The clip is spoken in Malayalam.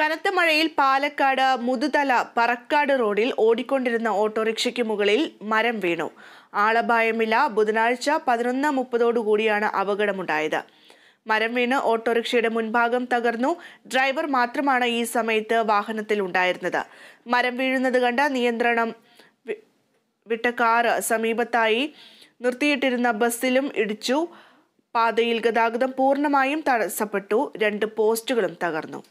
കനത്ത മഴയിൽ പാലക്കാട് മുതുതല പറക്കാട് റോഡിൽ ഓടിക്കൊണ്ടിരുന്ന ഓട്ടോറിക്ഷയ്ക്ക് മുകളിൽ മരം വീണു ആളപായമില്ല ബുധനാഴ്ച പതിനൊന്ന് മുപ്പതോടുകൂടിയാണ് അപകടമുണ്ടായത് മരം വീണ് ഓട്ടോറിക്ഷയുടെ മുൻഭാഗം തകർന്നു ഡ്രൈവർ മാത്രമാണ് ഈ സമയത്ത് വാഹനത്തിൽ ഉണ്ടായിരുന്നത് മരം വീഴുന്നത് കണ്ട് നിയന്ത്രണം വിട്ട കാറ് സമീപത്തായി നിർത്തിയിട്ടിരുന്ന ബസ്സിലും ഇടിച്ചു പാതയിൽ ഗതാഗതം പൂർണ്ണമായും തടസ്സപ്പെട്ടു രണ്ട് പോസ്റ്റുകളും തകർന്നു